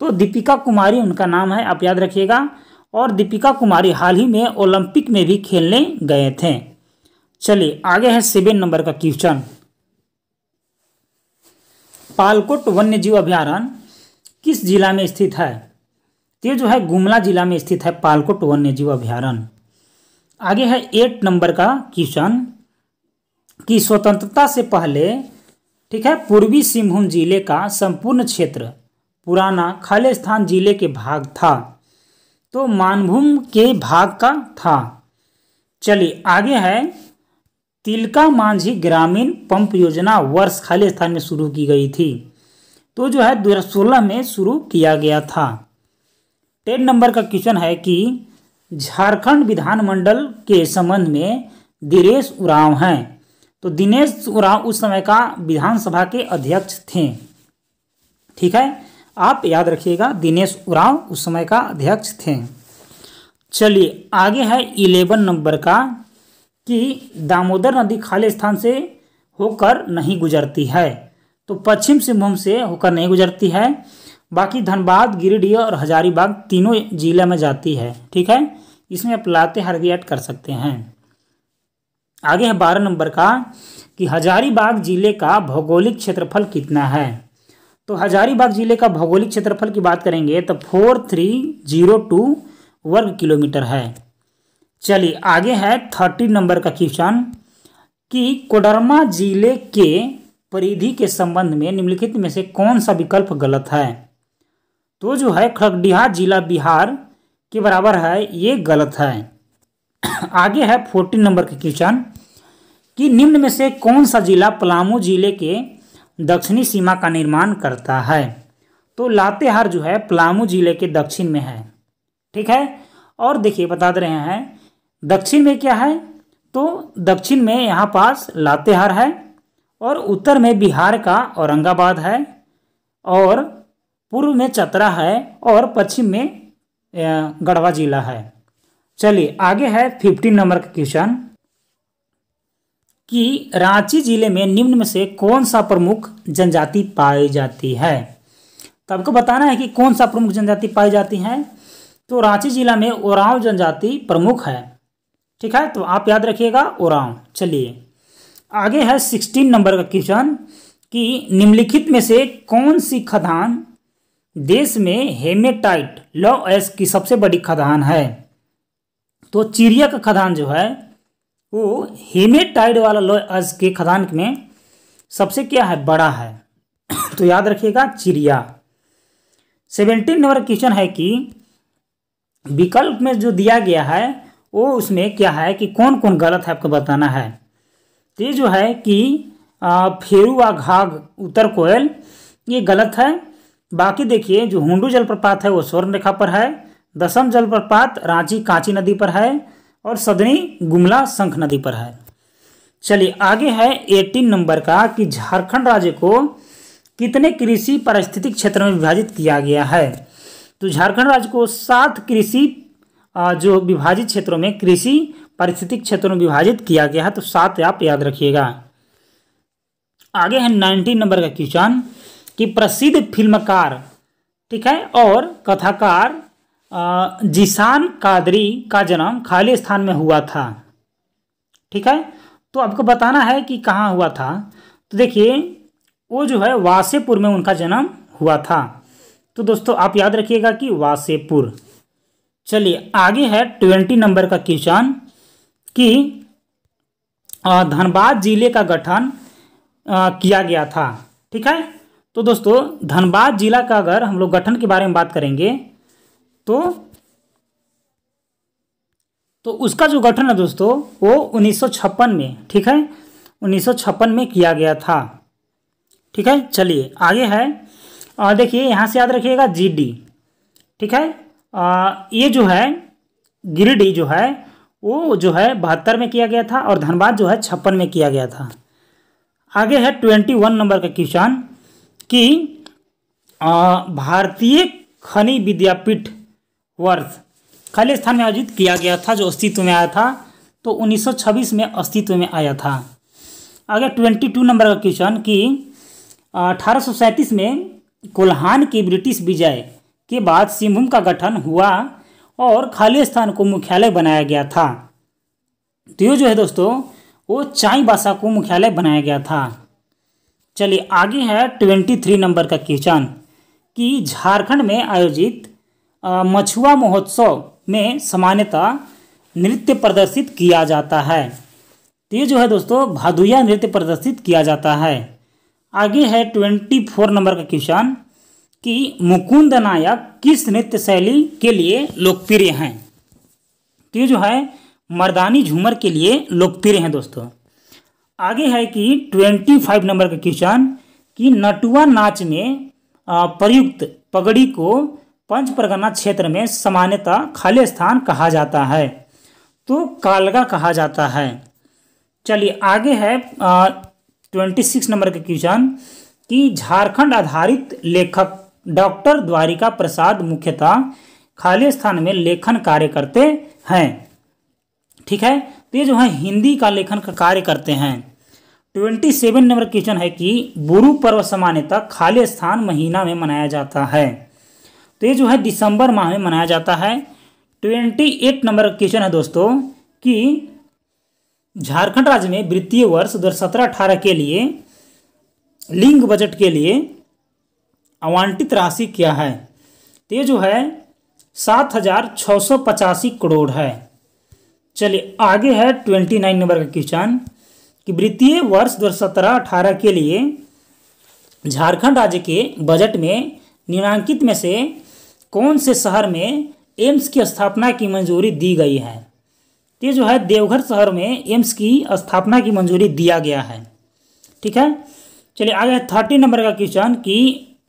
तो दीपिका कुमारी उनका नाम है आप याद रखिएगा और दीपिका कुमारी हाल ही में ओलंपिक में भी खेलने गए थे चलिए आगे है सेवन नंबर का क्वेश्चन पालकोट वन्य जीव अभ्यारण्य किस जिला में स्थित है तो जो है गुमला जिला में स्थित है पालकोट वन्य जीव अभ्यारण्य आगे है एट नंबर का क्वेश्चन कि स्वतंत्रता से पहले ठीक है पूर्वी सिंहभूम जिले का संपूर्ण क्षेत्र पुराना खालिस्थान जिले के भाग था तो मानभूम के भाग का था चलिए आगे है तिलका मांझी ग्रामीण पंप योजना वर्ष खाली स्थान में शुरू की गई थी तो जो है दो में शुरू किया गया था टेन नंबर का क्वेश्चन है कि झारखंड विधानमंडल के संबंध में दिनेश उरांव हैं तो दिनेश उरांव उस समय का विधानसभा के अध्यक्ष थे ठीक है आप याद रखिएगा दिनेश उरांव उस समय का अध्यक्ष थे चलिए आगे है इलेवन नंबर का कि दामोदर नदी खाली स्थान से होकर नहीं गुजरती है तो पश्चिम सिंहभूम से होकर नहीं गुजरती है बाकी धनबाद गिरिडीह और हजारीबाग तीनों जिले में जाती है ठीक है इसमें आप लाते हरवी एड कर सकते हैं आगे है बारह नंबर का कि हजारीबाग जिले का भौगोलिक क्षेत्रफल कितना है तो हजारीबाग जिले का भौगोलिक क्षेत्रफल की बात करेंगे तो फोर थ्री जीरो टू वर्ग किलोमीटर है चलिए आगे है थर्टी नंबर का क्वेश्चन कि कोडरमा जिले के परिधि के संबंध में निम्नलिखित में से कौन सा विकल्प गलत है तो जो है खगडिहा जिला बिहार के बराबर है ये गलत है आगे है फोर्टीन नंबर का क्वेश्चन कि निम्न में से कौन सा जिला पलामू जिले के दक्षिणी सीमा का निर्माण करता है तो लातेहार जो है पलामू जिले के दक्षिण में है ठीक है और देखिए बता दे रहे हैं दक्षिण में क्या है तो दक्षिण में यहाँ पास लातेहार है और उत्तर में बिहार का औरंगाबाद है और पूर्व में चतरा है और पश्चिम में गढ़वा जिला है चलिए आगे है फिफ्टीन नंबर का क्वेश्चन कि रांची जिले में निम्न में से कौन सा प्रमुख जनजाति पाई जाती है तो आपको बताना है कि कौन सा प्रमुख जनजाति पाई जाती है तो रांची जिला में ओराव जनजाति प्रमुख है ठीक है तो आप याद रखिएगा ओराव चलिए आगे है सिक्सटीन नंबर का क्वेश्चन कि निम्नलिखित में से कौन सी खदान देश में हेमेटाइट लॉ एस की सबसे बड़ी खदान है तो चिड़िया का खदान जो है वो हेमेटाइड वाला लॉ एस के खदान में सबसे क्या है बड़ा है तो याद रखिएगा चिड़िया सेवेंटीन नंबर क्वेश्चन है कि विकल्प में जो दिया गया है वो उसमें क्या है कि कौन कौन गलत है आपको बताना है तो ये जो है कि फेरुआ घाग घाघ उत्तर कोयल ये गलत है बाकी देखिए जो हुडू जलप्रपात है वो स्वर्ण रेखा पर है दसम जलप्रपात रांची कांची नदी पर है और सदनी गुमला शंख नदी पर है चलिए आगे है एटीन नंबर का कि झारखंड राज्य को कितने कृषि पारिस्थितिक क्षेत्र में विभाजित किया गया है तो झारखंड राज्य को सात कृषि जो विभाजित क्षेत्रों में कृषि पारिस्थितिक क्षेत्रों में विभाजित किया गया है तो सात आप याद रखिएगा आगे है नाइनटीन नंबर का क्वेश्चन कि प्रसिद्ध फिल्मकार ठीक है और कथाकार जिसान कादरी का जन्म खाली स्थान में हुआ था ठीक है तो आपको बताना है कि कहाँ हुआ था तो देखिए वो जो है वासेपुर में उनका जन्म हुआ था तो दोस्तों आप याद रखिएगा कि वासेपुर चलिए आगे है ट्वेंटी नंबर का क्वेश्चन कि धनबाद जिले का गठन किया गया था ठीक है तो दोस्तों धनबाद जिला का अगर हम लोग गठन के बारे में बात करेंगे तो तो उसका जो गठन है दोस्तों वो 1956 में ठीक है 1956 में किया गया था ठीक है चलिए आगे है और देखिए यहाँ से याद रखिएगा जीडी ठीक है आ, ये जो है गिरिडीह जो है वो जो है बहत्तर में किया गया था और धनबाद जो है छप्पन में किया गया था आगे है ट्वेंटी वन नंबर का क्वेश्चन कि भारतीय खनि विद्यापीठ वर्ष खाली स्थान में आयोजित किया गया था जो अस्तित्व में आया था तो 1926 में अस्तित्व में आया था आगे ट्वेंटी टू नंबर का क्वेश्चन कि अठारह में कोल्हान की ब्रिटिश विजय के बाद सिंहभूम का गठन हुआ और खाली स्थान को मुख्यालय बनाया गया था तो ये जो है दोस्तों वो चाई बासा को मुख्यालय बनाया गया था चलिए आगे है ट्वेंटी थ्री नंबर का क्वेश्चन कि झारखंड में आयोजित मछुआ महोत्सव में सामान्यतः नृत्य प्रदर्शित किया जाता है तो ये जो है दोस्तों भादुया नृत्य प्रदर्शित किया जाता है आगे है ट्वेंटी फोर नंबर का क्वेश्चन कि मुकुंद नायक किस नृत्य शैली के लिए लोकप्रिय हैं तो ये जो है मर्दानी झूमर के लिए लोकप्रिय हैं दोस्तों आगे है कि ट्वेंटी फाइव नंबर का क्वेश्चन कि नटुआ नाच में प्रयुक्त पगड़ी को पंच परगना क्षेत्र में सामान्यतः खाली स्थान कहा जाता है तो कालगा कहा जाता है चलिए आगे है ट्वेंटी सिक्स नंबर का क्वेश्चन कि झारखंड आधारित लेखक डॉक्टर द्वारिका प्रसाद मुख्यतः खाली स्थान में लेखन कार्य करते हैं ठीक है तो ये जो है हिंदी का लेखन का कार्य करते हैं ट्वेंटी सेवन नंबर क्वेश्चन है कि बुरु पर्व सामान्यतः खाली स्थान महीना में मनाया जाता है तो ये जो है दिसंबर माह में मनाया जाता है ट्वेंटी एट नंबर क्वेश्चन है दोस्तों कि झारखंड राज्य में वित्तीय वर्ष दो हजार के लिए लिंग बजट के लिए आवंटित राशि क्या है तो जो है सात हजार छः सौ पचासी करोड़ है चलिए आगे है ट्वेंटी नाइन नंबर का क्वेश्चन कि वित्तीय वर्ष दो सत्रह अठारह के लिए झारखंड राज्य के बजट में निम्नांकित में से कौन से शहर में एम्स की स्थापना की मंजूरी दी गई है तो ये जो है देवघर शहर में एम्स की स्थापना की मंजूरी दिया गया है ठीक है चलिए आगे थर्टी नंबर का क्वेश्चन कि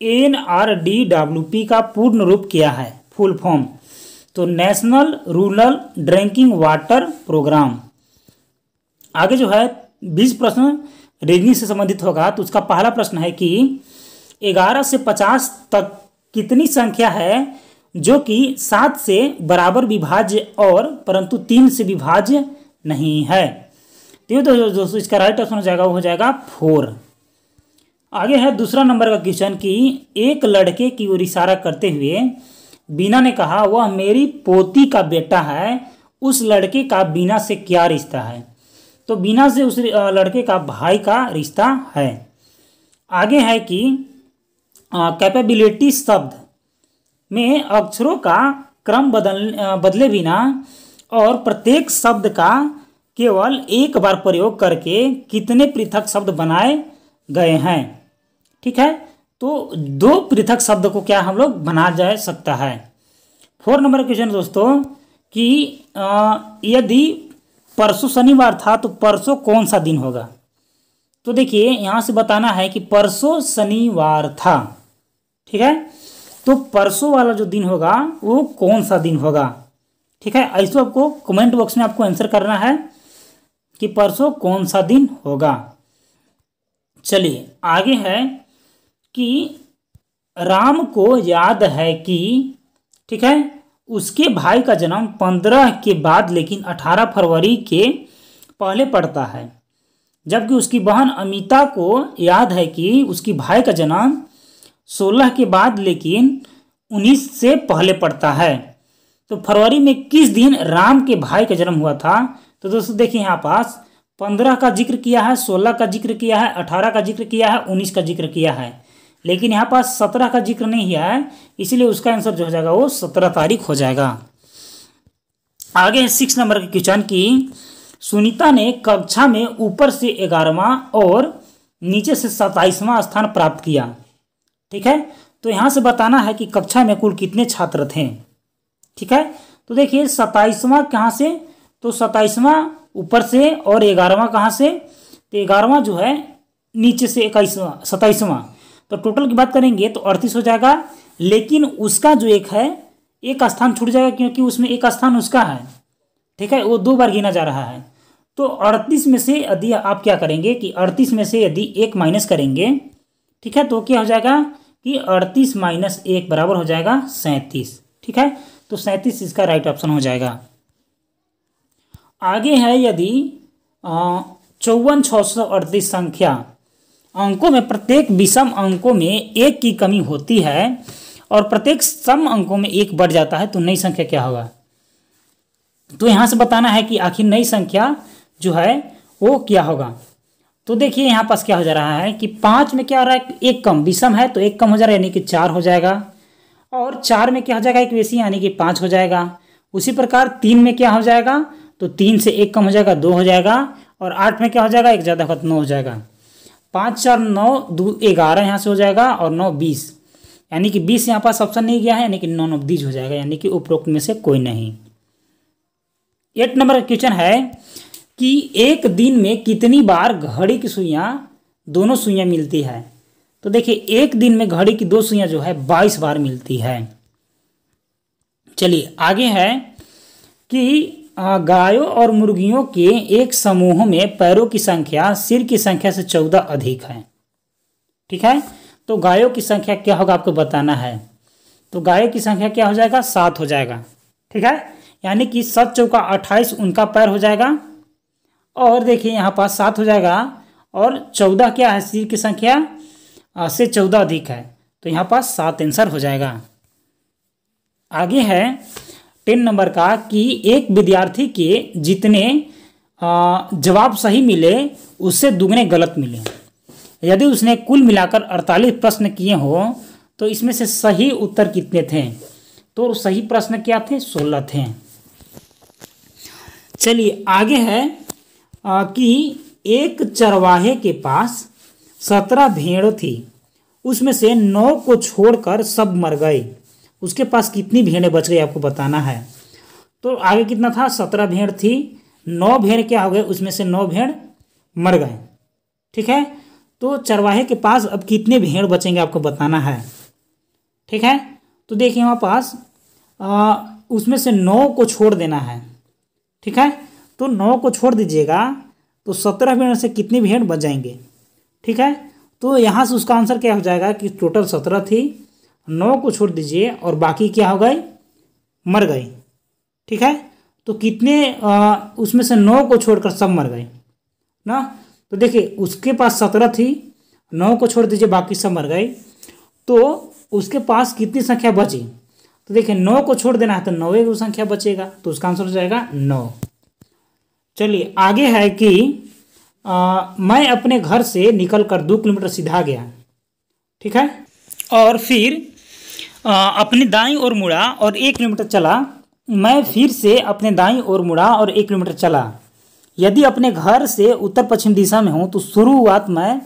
N R D W P का पूर्ण रूप क्या है फुल फॉर्म तो national rural drinking water programme आगे जो है बीस प्रश्न रीजनिंग से संबंधित होगा तो उसका पहला प्रश्न है कि ग्यारह से पचास तक कितनी संख्या है जो कि सात से बराबर विभाज्य और परंतु तीन से विभाज्य नहीं है तो, तो दोस्तों इसका राइट ऑप्शन हो जाएगा वो हो जाएगा फोर आगे है दूसरा नंबर का क्वेश्चन कि एक लड़के की ओर इशारा करते हुए बीना ने कहा वह मेरी पोती का बेटा है उस लड़के का बीना से क्या रिश्ता है तो बीना से उस लड़के का भाई का रिश्ता है आगे है कि कैपेबिलिटी शब्द में अक्षरों का क्रम बदल बदले बिना और प्रत्येक शब्द का केवल एक बार प्रयोग करके कितने पृथक शब्द बनाए गए हैं ठीक है तो दो पृथक शब्द को क्या हम लोग बना जा सकता है फोर नंबर क्वेश्चन दोस्तों कि यदि परसों शनिवार था तो परसों कौन सा दिन होगा तो देखिए यहां से बताना है कि परसों शनिवार था ठीक है तो परसों वाला जो दिन होगा वो कौन सा दिन होगा ठीक है ऐसे आपको कमेंट बॉक्स में आपको आंसर करना है कि परसों कौन सा दिन होगा चलिए आगे है कि राम को याद है कि ठीक है उसके भाई का जन्म पंद्रह के बाद लेकिन अठारह फरवरी के पहले पड़ता है जबकि उसकी बहन अमिता को याद है कि उसकी भाई का जन्म सोलह के बाद लेकिन उन्नीस से पहले पड़ता है तो फरवरी में किस दिन राम के भाई का जन्म हुआ था तो दोस्तों देखिए यहाँ पास पंद्रह का जिक्र किया है सोलह का जिक्र किया है अठारह का जिक्र किया है उन्नीस का जिक्र किया है लेकिन यहाँ पास सत्रह का जिक्र नहीं किया है इसीलिए उसका आंसर जो हो जाएगा वो सत्रह तारीख हो जाएगा आगे है सिक्स नंबर के क्वेश्चन की सुनीता ने कक्षा में ऊपर से ग्यारहवा और नीचे से सताइसवां स्थान प्राप्त किया ठीक है तो यहाँ से बताना है कि कक्षा में कुल कितने छात्र थे ठीक है तो देखिए सताइसवां कहाँ से तो सताइसवां ऊपर से और ग्यारहवा कहाँ से तो ग्यारहवा जो है नीचे से इक्कीसवां सताइसवां तो टोटल की बात करेंगे तो अड़तीस हो जाएगा लेकिन उसका जो एक है एक स्थान छूट जाएगा क्योंकि उसमें एक स्थान उसका है ठीक है वो दो बार गिना जा रहा है तो अड़तीस में से यदि आप क्या करेंगे कि अड़तीस में से यदि एक माइनस करेंगे ठीक है तो क्या हो जाएगा कि अड़तीस माइनस एक बराबर हो जाएगा सैंतीस ठीक है तो सैंतीस इसका राइट ऑप्शन हो जाएगा आगे है यदि चौवन छः सौ अड़तीस संख्या अंकों में प्रत्येक विषम अंकों में एक की कमी होती है और प्रत्येक सम अंकों में एक बढ़ जाता है तो नई संख्या क्या होगा तो यहाँ से बताना है कि आखिर नई संख्या जो है वो क्या होगा तो देखिए यहाँ पास क्या हो जा रहा है कि पाँच में क्या हो रहा है एक कम विषम है तो एक कम हो जा रहा है यानी कि चार हो जाएगा और चार में क्या हो जाएगा एक वैसी यानी कि पाँच हो जाएगा उसी प्रकार तीन में क्या हो जाएगा तो तीन से एक कम हो जाएगा दो हो जाएगा और आठ में क्या हो जाएगा एक ज़्यादा खत्म तो नौ हो जाएगा पाँच चार नौ दो ग्यारह यहाँ से हो जाएगा और नौ बीस यानी कि बीस यहाँ पास ऑप्शन नहीं गया है यानी कि नॉन ऑफ दीज हो जाएगा यानी कि उपरोक्त में से कोई नहीं एट नंबर का क्वेश्चन है कि एक दिन में कितनी बार घड़ी की सुइयाँ दोनों सुइयाँ मिलती है तो देखिए एक दिन में घड़ी की दो सुइयाँ जो है बाईस बार मिलती है चलिए आगे है कि गायों और मुर्गियों के एक समूह में पैरों की संख्या सिर की संख्या से चौदह अधिक है ठीक है तो गायों की संख्या क्या होगा आपको बताना है तो गायों की संख्या क्या हो जाएगा सात हो जाएगा ठीक है यानी कि सत चौका अट्ठाईस उनका पैर हो जाएगा और देखिए यहाँ पास सात हो जाएगा और चौदह क्या है सिर की संख्या से चौदह अधिक है तो यहाँ पास सात आंसर हो जाएगा आगे है टेन नंबर का कि एक विद्यार्थी के जितने जवाब सही मिले उससे दुगने गलत मिले यदि उसने कुल मिलाकर अड़तालीस प्रश्न किए हो तो इसमें से सही उत्तर कितने थे तो सही प्रश्न क्या थे सोलह थे चलिए आगे है आ, कि एक चरवाहे के पास सत्रह भेड़ थी उसमें से नौ को छोड़कर सब मर गए उसके पास कितनी भेड़ें बच गई आपको बताना है तो आगे कितना था सत्रह भेड़ थी नौ भेड़ क्या हो गए उसमें से नौ भेड़ मर गए ठीक है तो चरवाहे के पास अब कितने भेड़ बचेंगे आपको बताना है ठीक है तो देखिए हमारे पास आ, उसमें से नौ को छोड़ देना है ठीक है तो नौ को छोड़ दीजिएगा तो सत्रह भेड़ से कितनी भेड़ बच जाएंगे ठीक है तो यहाँ से उसका आंसर क्या हो जाएगा कि टोटल सत्रह थी नौ को छोड़ दीजिए और बाकी क्या हो गए मर गए ठीक है तो कितने आ, उसमें से नौ को छोड़कर सब मर गए ना तो देखिए उसके पास सत्रह थी नौ को छोड़ दीजिए बाकी सब मर गए तो उसके पास कितनी संख्या बची तो देखिए नौ को छोड़ देना है तो नौ एक संख्या बचेगा तो उसका आंसर हो जाएगा नौ चलिए आगे है कि आ, मैं अपने घर से निकल कर दो किलोमीटर सीधा गया ठीक है और फिर अपने दाई ओर मुड़ा और एक किलोमीटर चला मैं फिर से अपने दाई ओर मुड़ा और एक किलोमीटर चला यदि अपने घर से उत्तर पश्चिम दिशा में हूँ तो शुरुआत में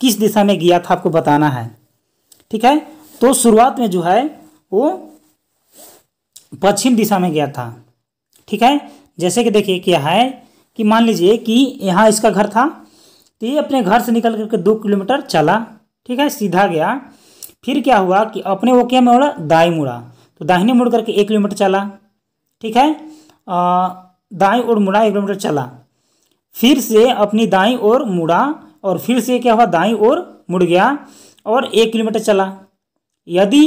किस दिशा में गया था आपको बताना है ठीक है तो शुरुआत में जो है वो पश्चिम दिशा में गया था ठीक है जैसे कि देखिए क्या है कि मान लीजिए कि यहाँ इसका घर था तो ये अपने घर से निकल करके दो किलोमीटर चला ठीक है सीधा गया फिर क्या हुआ कि अपने वो क्या मोड़ा दाई मुड़ा तो दाहिने मुड़ करके एक किलोमीटर चला ठीक है दाई और मुड़ा एक किलोमीटर चला फिर से अपनी दाई और मुड़ा और फिर से क्या हुआ दाई और मुड़ गया और एक किलोमीटर चला यदि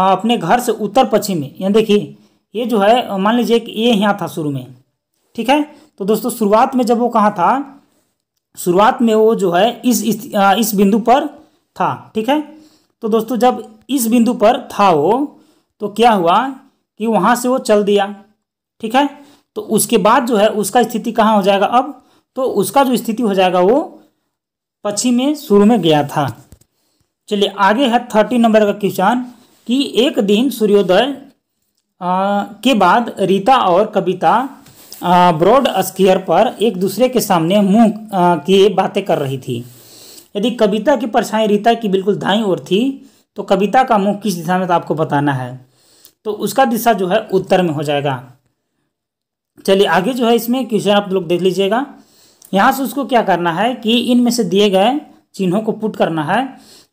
अपने घर से उत्तर पश्चिम में यहाँ देखिए ये जो है मान लीजिए कि ये यहाँ था शुरू में ठीक है तो दोस्तों शुरुआत में जब वो कहाँ था शुरुआत में वो जो है इस इस, इस बिंदु पर था ठीक है तो दोस्तों जब इस बिंदु पर था वो तो क्या हुआ कि वहाँ से वो चल दिया ठीक है तो उसके बाद जो है उसका स्थिति कहाँ हो जाएगा अब तो उसका जो स्थिति हो जाएगा वो पश्चिम में शुरू में गया था चलिए आगे है थर्टी नंबर का क्वेश्चन कि एक दिन सूर्योदय के बाद रीता और कविता ब्रॉड स्कीयर पर एक दूसरे के सामने मुंह की बातें कर रही थी यदि कविता की परछाई रीता की बिल्कुल दाई ओर थी तो कविता का मुख किस दिशा में तो आपको बताना है तो उसका दिशा जो है उत्तर में हो जाएगा चलिए आगे जो है इसमें क्वेश्चन आप लोग देख लीजिएगा यहाँ से उसको क्या करना है कि इनमें से दिए गए चिन्हों को पुट करना है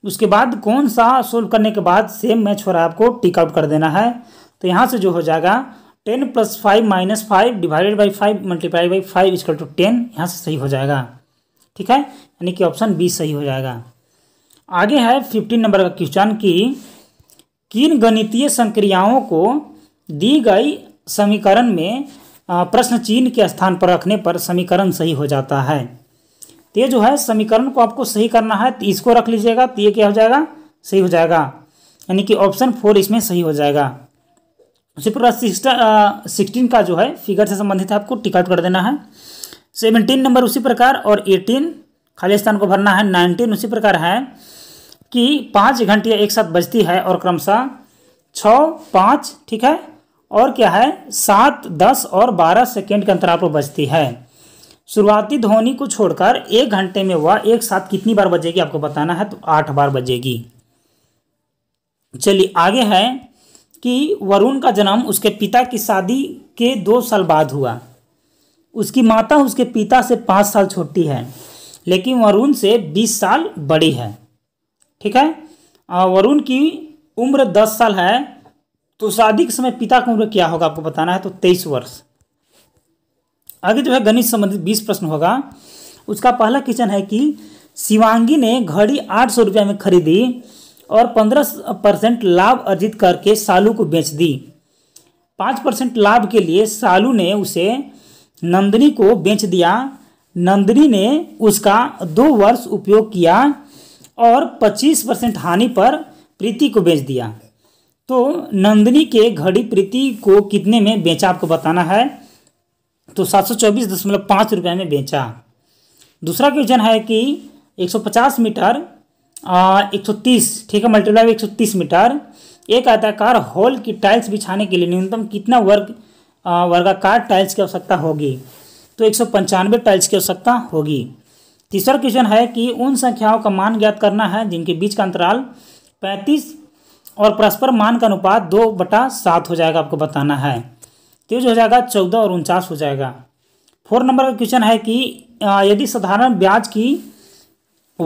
उसके बाद कौन सा सोल्व करने के बाद सेम मैच हो रहा है आपको टिकआउट कर देना है तो यहाँ से जो हो जाएगा ten plus five minus five divided by five multiply by five equal to ten यहाँ से सही हो जाएगा ठीक है यानी कि ऑप्शन बी सही हो जाएगा आगे है फिफ्टीन नंबर का क्वेश्चन कि किन गणितीय संक्रियाओं को दी गई समीकरण में प्रश्न चिन्ह के स्थान पर रखने पर समीकरण सही हो जाता है तो ये जो है समीकरण को आपको सही करना है तो इसको रख लीजिएगा तो ये क्या हो जाएगा सही हो जाएगा यानी कि ऑप्शन फोर इसमें सही हो जाएगा उसी प्रकार सिक्सटीन का जो है फिगर से संबंधित है आपको टिकआउट कर देना है सेवनटीन नंबर उसी प्रकार और एटीन खाली स्थान को भरना है नाइनटीन उसी प्रकार है कि पाँच घंटियाँ एक साथ बजती है और क्रमशः छः पाँच ठीक है और क्या है सात दस और बारह सेकेंड के अंतराल पर बजती है शुरुआती ध्वनि को छोड़कर एक घंटे में वह एक साथ कितनी बार बजेगी आपको बताना है तो आठ बार बजेगी चलिए आगे है कि वरुण का जन्म उसके पिता की शादी के दो साल बाद हुआ उसकी माता उसके पिता से पाँच साल छोटी है लेकिन वरुण से बीस साल बड़ी है ठीक है वरुण की उम्र दस साल है तो शादी के समय पिता की उम्र क्या होगा आपको बताना है तो तेईस वर्ष आगे जो है गणित संबंधित बीस प्रश्न होगा उसका पहला क्वेश्चन है कि शिवांगी ने घड़ी आठ सौ रुपये में खरीदी और पंद्रह परसेंट लाभ अर्जित करके सालू को बेच दी पाँच परसेंट लाभ के लिए सालू ने उसे नंदिनी को बेच दिया नंदिनी ने उसका दो वर्ष उपयोग किया और 25 परसेंट हानि पर प्रीति को बेच दिया तो नंदिनी के घड़ी प्रीति को कितने में बेचा आपको बताना है तो सात सौ चौबीस दशमलव पाँच रुपये में बेचा दूसरा क्वेश्चन है कि एक सौ पचास मीटर एक सौ तीस ठीक है मल्टीप्लाई एक सौ तीस मीटर एक आयताकार हॉल की टाइल्स बिछाने के लिए न्यूनतम कितना वर्ग वर्गाकार टाइल्स की आवश्यकता होगी तो एक टाइल्स की आवश्यकता होगी तीसरा क्वेश्चन है कि उन संख्याओं का मान ज्ञात करना है जिनके बीच का अंतराल पैंतीस और परस्पर मान का अनुपात दो बटा सात हो जाएगा आपको बताना है तो जो हो जाएगा चौदह और उनचास हो जाएगा फोर नंबर का क्वेश्चन है कि यदि साधारण ब्याज की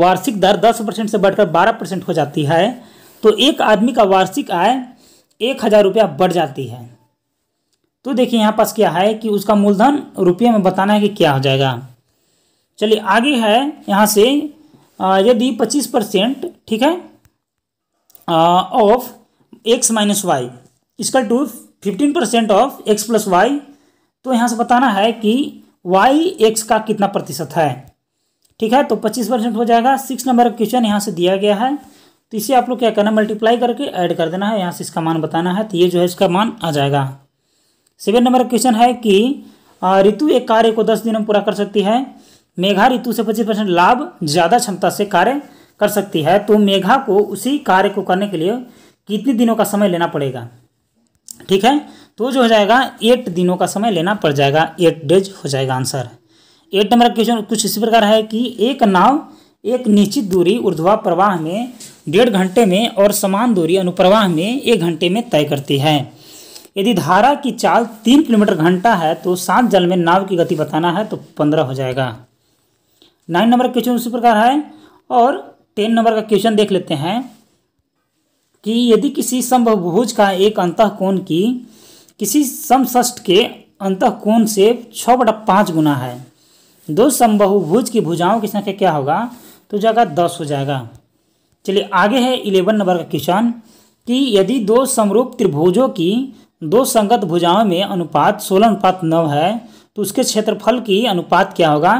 वार्षिक दर दस परसेंट से बढ़कर बारह परसेंट हो जाती है तो एक आदमी का वार्षिक आय एक हज़ार रुपया बढ़ जाती है तो देखिए यहाँ पास क्या है कि उसका मूलधन रुपये में बताना है कि क्या हो जाएगा चलिए आगे है यहाँ से यदि पच्चीस परसेंट ठीक है ऑफ एक्स माइनस वाई इसका to fifteen percent of X plus Y तो यहाँ से बताना है कि वाई एक्स का कितना प्रतिशत है ठीक है तो पच्चीस परसेंट हो जाएगा सिक्स नंबर का क्वेश्चन यहाँ से दिया गया है तो इसे आप लोग क्या करना मल्टीप्लाई करके ऐड कर देना है यहाँ से इसका मान बताना है तो ये जो है इसका मान आ जाएगा सेवन नंबर क्वेश्चन है कि ऋतु एक कार्य को दस दिनों में पूरा कर सकती है मेघा ऋतु से पच्चीस परसेंट लाभ ज़्यादा क्षमता से कार्य कर सकती है तो मेघा को उसी कार्य को करने के लिए कितने दिनों का समय लेना पड़ेगा ठीक है तो जो हो जाएगा एट दिनों का समय लेना पड़ जाएगा एट डेज हो जाएगा आंसर एट नंबर क्वेश्चन कुछ इसी प्रकार है कि एक नाव एक निश्चित दूरी ऊर्ध्वा प्रवाह में डेढ़ घंटे में और समान दूरी अनुप्रवाह में एक घंटे में तय करती है यदि धारा की चाल तीन किलोमीटर घंटा है तो सात जल में नाव की गति बताना है तो पंद्रह हो जाएगा नाइन नंबर का क्वेश्चन उसी प्रकार है और टेन नंबर का क्वेश्चन देख लेते हैं कि यदि किसी समभुभुज का एक अंत कोण की किसी समष्ट के अंत कोण से छः बटा पाँच गुना है दो संभवभुज की भुजाओं की संख्या क्या होगा तो जगह दस हो जाएगा चलिए आगे है इलेवन नंबर का क्वेश्चन कि यदि दो समरूप त्रिभुजों की दो संगत भुजाओं में अनुपात सोलह अनुपात नौ है तो उसके क्षेत्रफल की अनुपात क्या होगा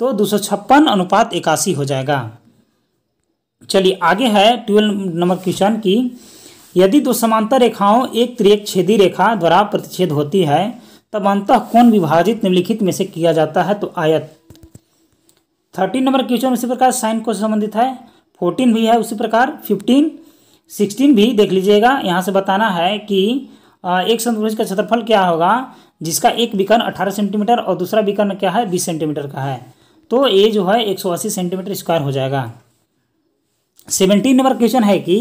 तो दो सौ छप्पन अनुपात इक्यासी हो जाएगा चलिए आगे है ट्वेल्व नंबर क्वेश्चन की यदि दो समांतर रेखाओं एक त्रिक छेदी रेखा द्वारा प्रतिच्छेद होती है तब अंत कौन विभाजित निम्नलिखित में से किया जाता है तो आयत थर्टीन नंबर क्वेश्चन उसी प्रकार साइन को संबंधित है फोर्टीन भी है उसी प्रकार फिफ्टीन सिक्सटीन भी देख लीजिएगा यहाँ से बताना है कि एक शंकुभुज का क्षेत्रफल क्या होगा जिसका एक विकर्ण अठारह सेंटीमीटर और दूसरा विकर्ण क्या है बीस सेंटीमीटर का है तो ये जो है एक सौ अस्सी सेंटीमीटर स्क्वायर हो जाएगा सेवेंटीन नंबर क्वेश्चन है कि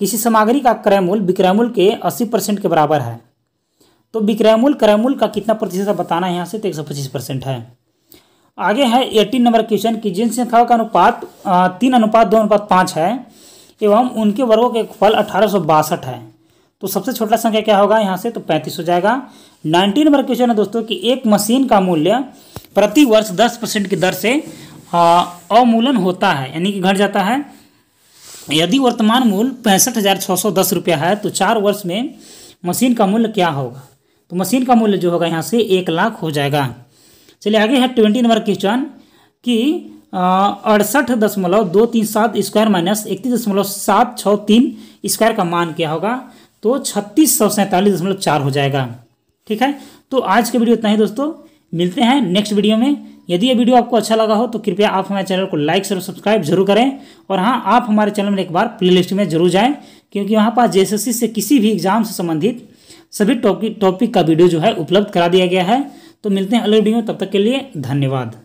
किसी सामग्री का क्रय मूल्य विक्रय मूल्य के अस्सी परसेंट के बराबर है तो विक्रय मूल्य क्रय मूल्य का कितना प्रतिशत बताना है यहाँ से तो एक सौ पच्चीस परसेंट है आगे है एटीन नंबर क्वेश्चन कि जिन संख्याओं का अनुपात तीन अनुपात दो अनुपात पाँच है एवं उनके वर्गों के फल अठारह है तो सबसे छोटा संख्या क्या होगा यहाँ से तो पैंतीस हो जाएगा नाइनटीन नंबर क्वेश्चन है दोस्तों कि एक मशीन का मूल्य प्रति वर्ष दस परसेंट की दर से अवमूलन होता है यानी कि घट जाता है यदि वर्तमान मूल्य पैंसठ हज़ार छः सौ दस रुपया है तो चार वर्ष में मशीन का मूल्य क्या होगा तो मशीन का मूल्य जो होगा यहाँ से एक लाख हो जाएगा चलिए आगे है ट्वेंटी नंबर क्वेश्चन कि अड़सठ दशमलव दो तीन सात स्क्वायर माइनस इकतीस दशमलव सात छः तीन स्क्वायर का मान क्या होगा तो छत्तीस सौ सैंतालीस दशमलव चार हो जाएगा ठीक है तो आज के वीडियो इतना ही दोस्तों मिलते हैं नेक्स्ट वीडियो में यदि ये वीडियो आपको अच्छा लगा हो तो कृपया आप हमारे चैनल को लाइक और सब्सक्राइब जरूर करें और हाँ आप हमारे चैनल में एक बार प्लेलिस्ट में जरूर जाएं क्योंकि वहाँ पर जेएसएससी से किसी भी एग्जाम से संबंधित सभी टॉपिक टॉपिक का वीडियो जो है उपलब्ध करा दिया गया है तो मिलते हैं अगले वीडियो में तब तक के लिए धन्यवाद